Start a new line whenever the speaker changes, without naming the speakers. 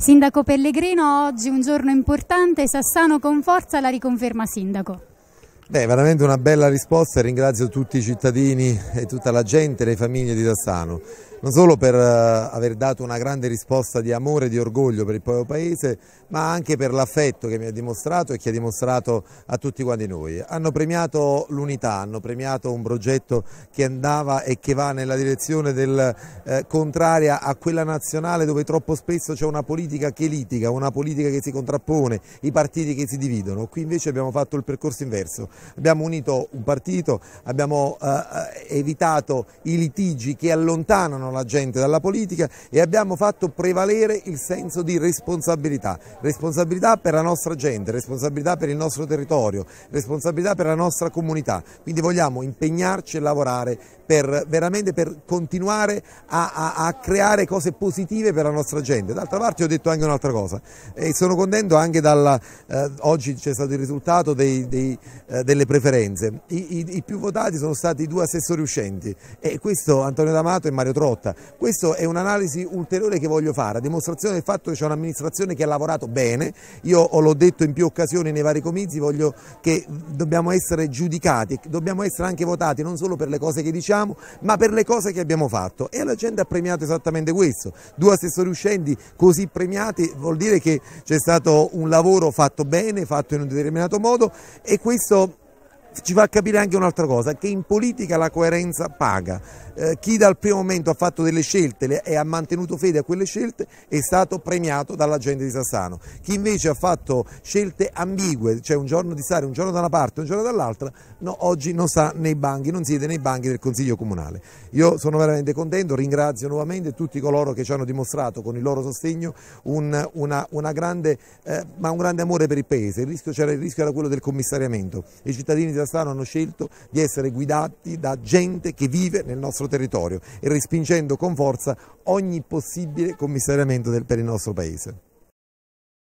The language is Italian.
Sindaco Pellegrino, oggi un giorno importante, Sassano con forza la riconferma sindaco. Beh, veramente una bella risposta e ringrazio tutti i cittadini e tutta la gente, le famiglie di Sassano non solo per eh, aver dato una grande risposta di amore e di orgoglio per il proprio paese, ma anche per l'affetto che mi ha dimostrato e che ha dimostrato a tutti quanti noi. Hanno premiato l'unità, hanno premiato un progetto che andava e che va nella direzione del, eh, contraria a quella nazionale dove troppo spesso c'è una politica che litiga, una politica che si contrappone, i partiti che si dividono. Qui invece abbiamo fatto il percorso inverso, abbiamo unito un partito, abbiamo eh, eh evitato i litigi che allontanano allontanano la gente dalla politica e abbiamo fatto prevalere il senso di responsabilità, responsabilità per la nostra gente, responsabilità per il nostro territorio, responsabilità per la nostra comunità, quindi vogliamo impegnarci e lavorare per, veramente per continuare a, a, a, creare cose positive per la nostra gente. D'altra parte ho detto anche un'altra cosa e sono contento anche dalla, eh, oggi c'è stato il risultato dei, dei, eh, delle preferenze, I, i, i più votati sono stati i due assessori uscenti e questo Antonio D'Amato e Mario Trotto rotta. Questa è un'analisi ulteriore che voglio fare, a dimostrazione del fatto che c'è un'amministrazione che ha lavorato bene, io l'ho detto in più occasioni nei vari comizi, voglio che dobbiamo essere giudicati, dobbiamo essere anche votati non solo per le cose che diciamo, ma per le cose che abbiamo fatto e la gente ha premiato esattamente questo. Due assessori uscenti così premiati vuol dire che c'è stato un lavoro fatto bene, fatto in un determinato modo e questo ci fa capire anche un'altra cosa, che in politica la coerenza paga. Eh, chi dal primo momento ha fatto delle scelte e ha mantenuto fede a quelle scelte è stato premiato dalla gente di Sassano. Chi invece ha fatto scelte ambigue, cioè un giorno di stare un giorno da una parte e un giorno dall'altra, no, oggi non sta nei banchi, non siede nei banchi del Consiglio Comunale. Io sono veramente contento, ringrazio nuovamente tutti coloro che ci hanno dimostrato con il loro sostegno un, una, una grande, eh, un grande amore per il Paese. Il rischio, c'era, il rischio era quello del commissariamento. I cittadini di Sassano Cassano hanno scelto di essere guidati da gente che vive nel nostro territorio e respingendo con forza ogni possibile commissariamento del, per il nostro Paese.